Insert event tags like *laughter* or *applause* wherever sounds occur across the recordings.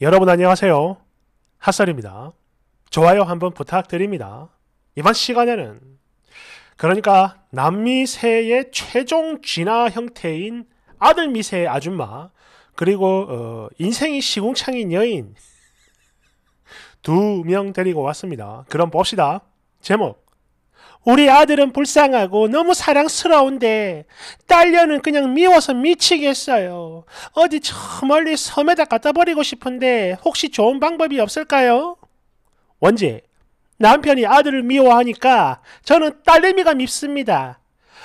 여러분 안녕하세요. 핫설입니다. 좋아요 한번 부탁드립니다. 이번 시간에는 그러니까 남미 세의 최종 진화 형태인 아들 미세 아줌마 그리고 어, 인생이 시궁창인 여인 두 명 데리고 왔습니다. 그럼 봅시다. 제목 우리 아들은 불쌍하고 너무 사랑스러운데 딸녀는 그냥 미워서 미치겠어요. 어디 저 멀리 섬에다 갖다 버리고 싶은데 혹시 좋은 방법이 없을까요? 원재, 남편이 아들을 미워하니까 저는 딸내미가 밉습니다.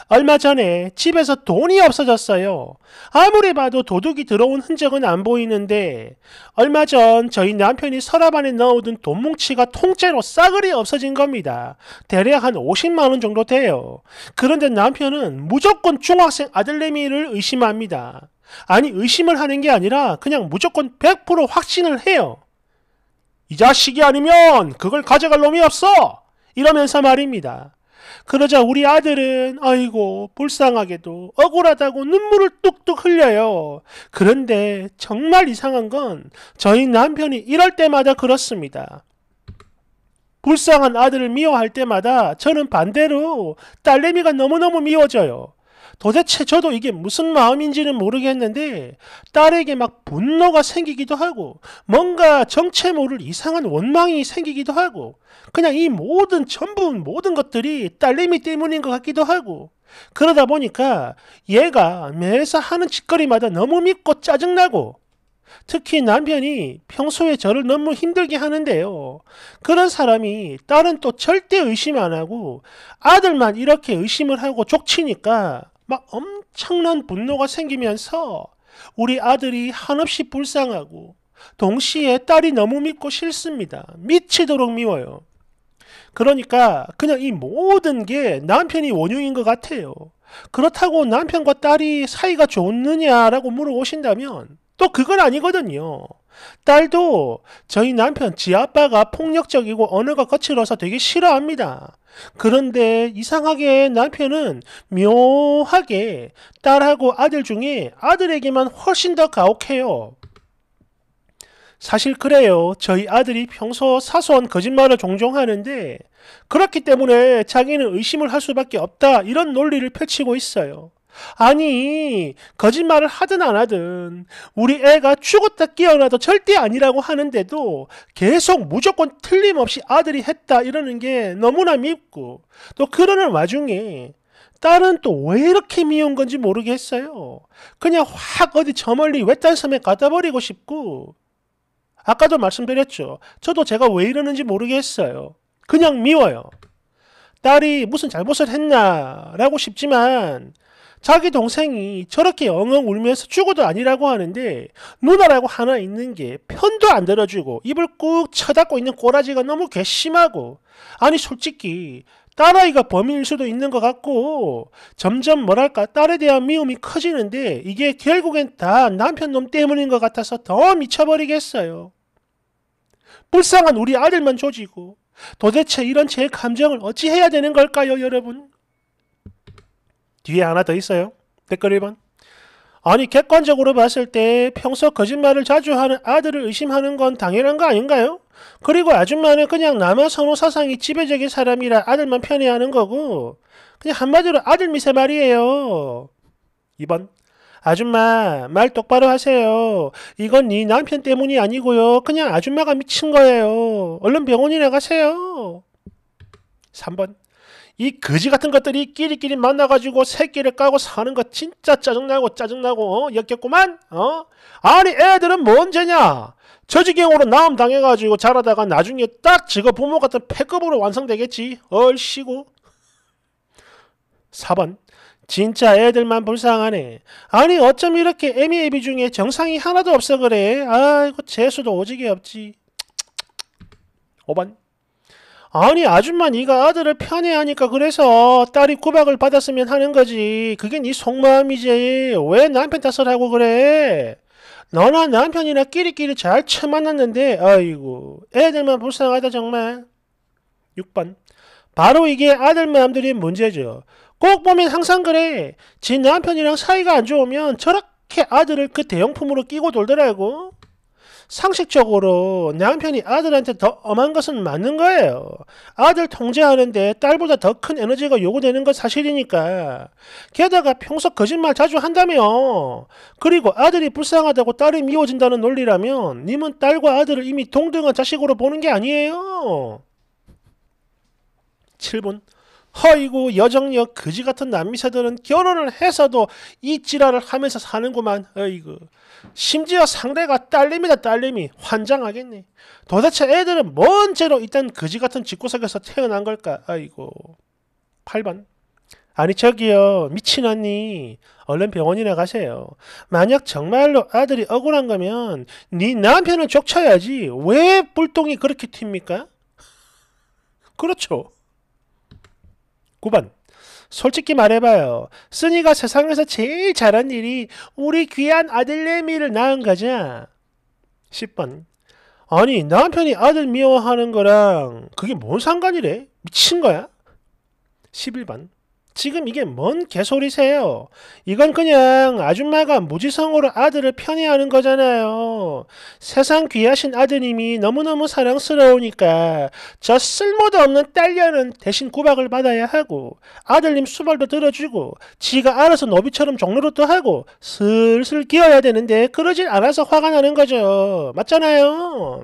얼마 전에 집에서 돈이 없어졌어요. 아무리 봐도 도둑이 들어온 흔적은 안 보이는데 얼마 전 저희 남편이 서랍 안에 넣어둔 돈 뭉치가 통째로 싸그리 없어진 겁니다. 대략 한 50만 원 정도 돼요. 그런데 남편은 무조건 중학생 아들내미를 의심합니다. 아니 의심을 하는 게 아니라 그냥 무조건 100% 확신을 해요. 이 자식이 아니면 그걸 가져갈 놈이 없어! 이러면서 말입니다. 그러자 우리 아들은 아이고 불쌍하게도 억울하다고 눈물을 뚝뚝 흘려요. 그런데 정말 이상한 건 저희 남편이 이럴 때마다 그렇습니다. 불쌍한 아들을 미워할 때마다 저는 반대로 딸내미가 너무너무 미워져요. 도대체 저도 이게 무슨 마음인지는 모르겠는데 딸에게 막 분노가 생기기도 하고 뭔가 정체 모를 이상한 원망이 생기기도 하고 그냥 이 모든 전부 모든 것들이 딸내미 때문인 것 같기도 하고 그러다 보니까 얘가 매사 하는 짓거리마다 너무 믿고 짜증나고 특히 남편이 평소에 저를 너무 힘들게 하는데요. 그런 사람이 딸은 또 절대 의심 안 하고 아들만 이렇게 의심을 하고 족치니까 막 엄청난 분노가 생기면서 우리 아들이 한없이 불쌍하고 동시에 딸이 너무 믿고 싫습니다. 미치도록 미워요. 그러니까 그냥 이 모든 게 남편이 원흉인 것 같아요. 그렇다고 남편과 딸이 사이가 좋느냐라고 물어보신다면 또 그건 아니거든요. 딸도 저희 남편 지 아빠가 폭력적이고 언어가 거칠어서 되게 싫어합니다. 그런데 이상하게 남편은 묘하게 딸하고 아들 중에 아들에게만 훨씬 더 가혹해요. 사실 그래요. 저희 아들이 평소 사소한 거짓말을 종종 하는데 그렇기 때문에 자기는 의심을 할 수밖에 없다 이런 논리를 펼치고 있어요. 아니 거짓말을 하든 안 하든 우리 애가 죽었다 깨어나도 절대 아니라고 하는데도 계속 무조건 틀림없이 아들이 했다 이러는 게 너무나 밉고 또 그러는 와중에 딸은 또 왜 이렇게 미운 건지 모르겠어요. 그냥 확 어디 저 멀리 외딴 섬에 갖다 버리고 싶고 아까도 말씀드렸죠. 저도 제가 왜 이러는지 모르겠어요. 그냥 미워요. 딸이 무슨 잘못을 했나라고 싶지만 자기 동생이 저렇게 엉엉 울면서 죽어도 아니라고 하는데 누나라고 하나 있는 게 편도 안 들어주고 입을 꾹 쳐닫고 있는 꼬라지가 너무 괘씸하고 아니 솔직히 딸아이가 범인일 수도 있는 것 같고 점점 뭐랄까 딸에 대한 미움이 커지는데 이게 결국엔 다 남편 놈 때문인 것 같아서 더 미쳐버리겠어요. 불쌍한 우리 아들만 조지고 도대체 이런 제 감정을 어찌해야 되는 걸까요 여러분? 뒤에 하나 더 있어요. 댓글 1번. 아니 객관적으로 봤을 때 평소 거짓말을 자주 하는 아들을 의심하는 건 당연한 거 아닌가요? 그리고 아줌마는 그냥 남아 선호 사상이 지배적인 사람이라 아들만 편애하는 거고 그냥 한마디로 아들 미세 말이에요. 2번 아줌마 말 똑바로 하세요. 이건 네 남편 때문이 아니고요. 그냥 아줌마가 미친 거예요. 얼른 병원이나 가세요. 3번 이 거지 같은 것들이 끼리끼리 만나가지고 새끼를 까고 사는 거 진짜 짜증나고 짜증나고 어? 역겹구만 어? 아니 애들은 뭔 죄냐 저지경으로 나음 당해가지고 자라다가 나중에 딱 지가 부모 같은 패급으로 완성되겠지 얼씨구 4번 진짜 애들만 불쌍하네. 아니 어쩜 이렇게 애미애비 중에 정상이 하나도 없어 그래. 아이고 재수도 오지게 없지. 5번 아니 아줌마 네가 아들을 편애하니까 그래서 딸이 구박을 받았으면 하는 거지. 그게 네 속마음이지. 왜 남편 탓을 하고 그래? 너나 남편이나 끼리끼리 잘 처만났는데 아이고 애들만 불쌍하다 정말. 6번 바로 이게 아들 마음들이 문제죠. 꼭 보면 항상 그래. 지 남편이랑 사이가 안 좋으면 저렇게 아들을 그 대용품으로 끼고 돌더라고. 상식적으로 남편이 아들한테 더 엄한 것은 맞는 거예요. 아들 통제하는데 딸보다 더 큰 에너지가 요구되는 건 사실이니까. 게다가 평소 거짓말 자주 한다며. 그리고 아들이 불쌍하다고 딸이 미워진다는 논리라면 님은 딸과 아들을 이미 동등한 자식으로 보는 게 아니에요. 7번 허이고 여정녀 거지 같은 남미새들은 결혼을 해서도 이 지랄을 하면서 사는구만. 어이구. 심지어 상대가 딸님이다 딸님이 환장하겠네. 도대체 애들은 뭔 죄로 이딴 그지 같은 집구석에서 태어난 걸까? 아이고. 8번. 아니 저기요 미친 언니 얼른 병원이나 가세요 만약 정말로 아들이 억울한 거면 네 남편을 쫓쳐야지왜 불똥이 그렇게 튑니까? 그렇죠 9번 솔직히 말해봐요. 쓰니가 세상에서 제일 잘한 일이 우리 귀한 아들내미를 낳은 거자. 10번 아니 남편이 아들 미워하는 거랑 그게 뭔 상관이래? 미친 거야? 11번 지금 이게 뭔 개소리세요? 이건 그냥 아줌마가 무지성으로 아들을 편애하는 거잖아요. 세상 귀하신 아드님이 너무너무 사랑스러우니까 저 쓸모도 없는 딸년는 대신 구박을 받아야 하고 아들님 수발도 들어주고 지가 알아서 너비처럼 종로로도 하고 슬슬 기어야 되는데 그러질 않아서 화가 나는 거죠. 맞잖아요.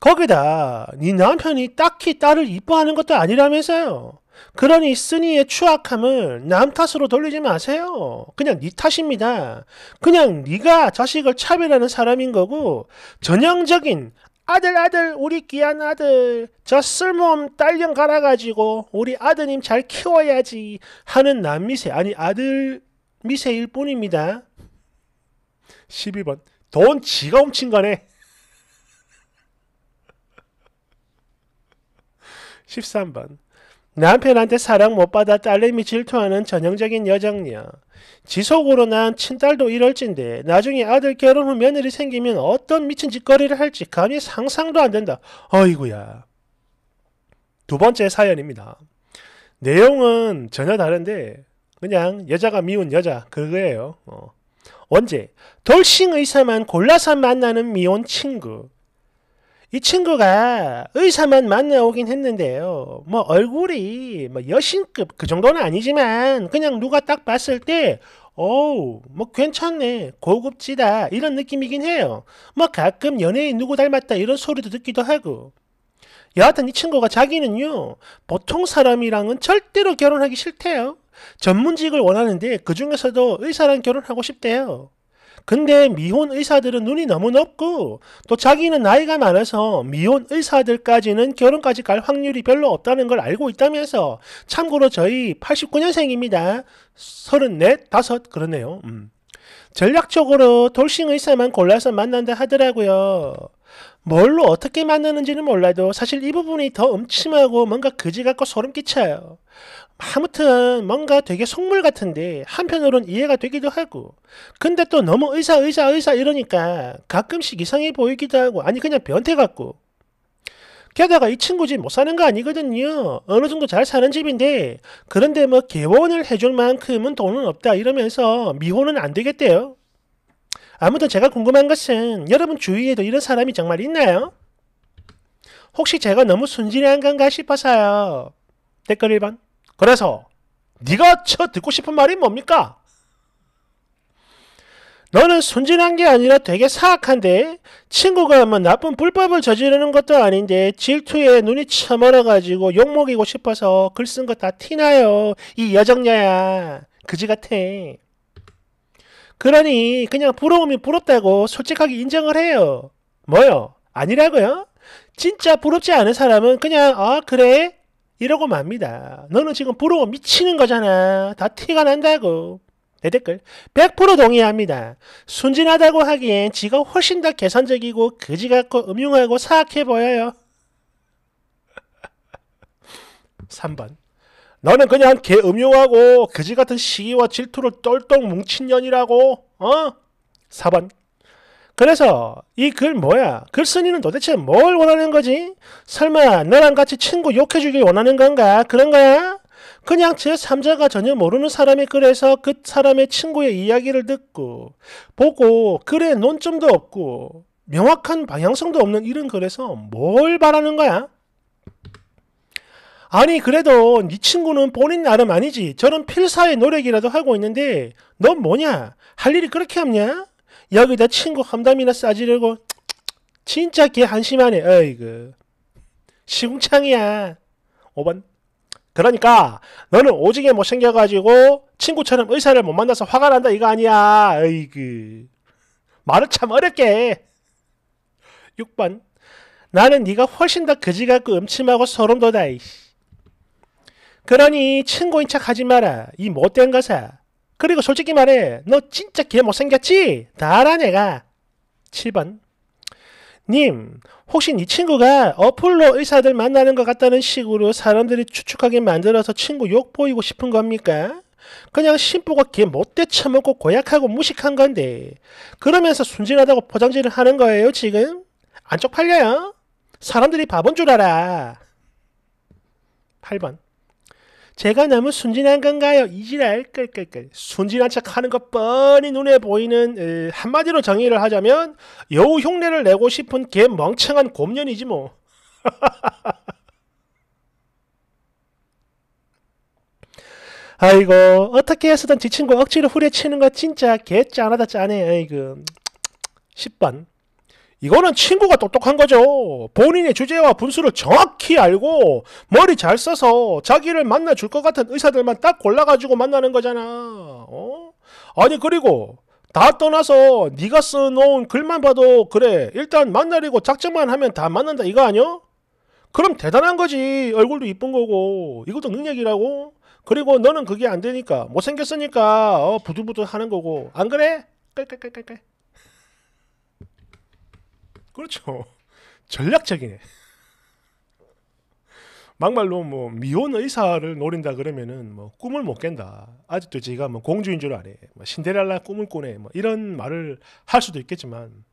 거기다 네 남편이 딱히 딸을 이뻐하는 것도 아니라면서요. 그러니 쓰니의 추악함을 남 탓으로 돌리지 마세요. 그냥 네 탓입니다. 그냥 네가 자식을 차별하는 사람인 거고 전형적인 아들 아들 우리 귀한 아들 저 쓸모없는 딸년 갈아가지고 우리 아드님 잘 키워야지 하는 남미세 아니 아들 미세일 뿐입니다. 12번 돈 지가 훔친 거네. 13번 남편한테 사랑 못 받아 딸내미 질투하는 전형적인 여정녀. 지속으로 난 친딸도 이럴진데 나중에 아들 결혼 후 며느리 생기면 어떤 미친 짓거리를 할지 감히 상상도 안 된다. 어이구야. 두 번째 사연입니다. 내용은 전혀 다른데 그냥 여자가 미운 여자 그거예요. 어. 언제? 돌싱 의사만 골라서 만나는 미혼 친구. 이 친구가 의사만 만나오긴 했는데요. 뭐 얼굴이 뭐 여신급 그 정도는 아니지만 그냥 누가 딱 봤을 때 어우 뭐 괜찮네 고급지다 이런 느낌이긴 해요. 뭐 가끔 연예인 누구 닮았다 이런 소리도 듣기도 하고 여하튼 이 친구가 자기는요 보통 사람이랑은 절대로 결혼하기 싫대요. 전문직을 원하는데 그 중에서도 의사랑 결혼하고 싶대요. 근데 미혼 의사들은 눈이 너무 높고 또 자기는 나이가 많아서 미혼 의사들까지는 결혼까지 갈 확률이 별로 없다는 걸 알고 있다면서 참고로 저희 89년생입니다. 34, 5 그러네요. 음. 전략적으로 돌싱 의사만 골라서 만난다 하더라고요. 뭘로 어떻게 만드는지는 몰라도 사실 이 부분이 더 음침하고 뭔가 거지 같고 소름 끼쳐요. 아무튼 뭔가 되게 속물 같은데 한편으론 이해가 되기도 하고 근데 또 너무 의사 의사 의사 이러니까 가끔씩 이상해 보이기도 하고 아니 그냥 변태 같고 게다가 이 친구 집 못 사는 거 아니거든요. 어느 정도 잘 사는 집인데 그런데 뭐 개원을 해줄 만큼은 돈은 없다 이러면서 미혼은 안 되겠대요. 아무튼 제가 궁금한 것은 여러분 주위에도 이런 사람이 정말 있나요? 혹시 제가 너무 순진한 건가 싶어서요. 댓글 1번. 그래서 네가 저 듣고 싶은 말이 뭡니까? 너는 순진한 게 아니라 되게 사악한데 친구가 뭐 나쁜 불법을 저지르는 것도 아닌데 질투에 눈이 처멀어가지고 욕먹이고 싶어서 글 쓴 거 다 티나요. 이 여정녀야. 그지 같아. 그러니 그냥 부러움이 부럽다고 솔직하게 인정을 해요. 뭐요? 아니라고요? 진짜 부럽지 않은 사람은 그냥 아 그래? 이러고 맙니다. 너는 지금 부러워 미치는 거잖아. 다 티가 난다고. 내 댓글 100% 동의합니다. 순진하다고 하기엔 지가 훨씬 더 계산적이고 거지 같고 음흉하고 사악해 보여요. 3번 *laughs* 너는 그냥 개음흉하고 그지 같은 시기와 질투를 똘똘 뭉친 년이라고 어? 4번 그래서 이 글 뭐야? 글쓴이는 도대체 뭘 원하는 거지? 설마 너랑 같이 친구 욕해주길 원하는 건가? 그런 거야? 그냥 제3자가 전혀 모르는 사람이 그래서 그 사람의 친구의 이야기를 듣고 보고 글에 논점도 없고 명확한 방향성도 없는 이런 글에서 뭘 바라는 거야? 아니 그래도 네 친구는 본인 나름 아니지. 저는 필사의 노력이라도 하고 있는데 넌 뭐냐? 할 일이 그렇게 없냐? 여기다 친구 험담이나 싸지려고 진짜 개 한심하네. 어이구 시궁창이야. 5번 그러니까 너는 오지게 못생겨가지고 친구처럼 의사를 못 만나서 화가 난다 이거 아니야. 어이구 말을 참 어렵게 6번 나는 네가 훨씬 더 거지 같고 음침하고 소름 돋아. 이씨. 그러니 친구인 척 하지 마라. 이 못된 것사 그리고 솔직히 말해. 너 진짜 개 못생겼지? 다 알아 내가. 7번 님, 혹시 이 친구가 어플로 의사들 만나는 것 같다는 식으로 사람들이 추측하게 만들어서 친구 욕 보이고 싶은 겁니까? 그냥 신부가 걔못대 처먹고 고약하고 무식한 건데 그러면서 순진하다고 포장질을 하는 거예요 지금? 안쪽 팔려요? 사람들이 바본 줄 알아 8번 제가 너무 순진한 건가요? 이지랄 끌끌끌 순진한 척하는 것 뻔히 눈에 보이는 에, 한마디로 정의를 하자면 여우 흉내를 내고 싶은 개 멍청한 곰년이지 뭐. *laughs* 아이고 어떻게 해서든 지친 거 억지로 후려치는 거 진짜 개 짠하다 짠해 아이고 10번 *tsk* *tsk* 이거는 친구가 똑똑한 거죠. 본인의 주제와 분수를 정확히 알고 머리 잘 써서 자기를 만나줄 것 같은 의사들만 딱 골라가지고 만나는 거잖아. 어? 아니 그리고 다 떠나서 네가 써놓은 글만 봐도 그래 일단 만나려고 작정만 하면 다 만난다 이거 아니야? 그럼 대단한 거지. 얼굴도 이쁜 거고 이것도 능력이라고. 그리고 너는 그게 안 되니까 못생겼으니까 어, 부들부들 하는 거고 안 그래? 깔깔깔깔깔. 그렇죠. *laughs* 전략적이네. 막말로 뭐 미혼 의사를 노린다 그러면은 뭐 꿈을 못 깬다. 아직도 제가 뭐 공주인 줄 아네. 뭐 신데렐라 꿈을 꾸네. 뭐 이런 말을 할 수도 있겠지만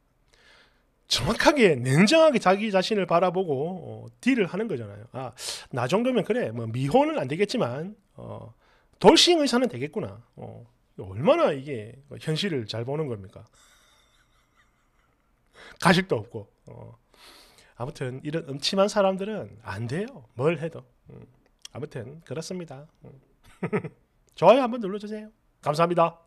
정확하게 냉정하게 자기 자신을 바라보고 어, 딜을 하는 거잖아요. 아, 나 정도면 그래. 뭐 미혼은 안 되겠지만 어, 돌싱 의사는 되겠구나. 어, 얼마나 이게 현실을 잘 보는 겁니까? 가식도 없고 어. 아무튼 이런 음침한 사람들은 안 돼요. 뭘 해도. 음. 아무튼 그렇습니다. 음. *laughs* 좋아요 한번 눌러주세요. 감사합니다.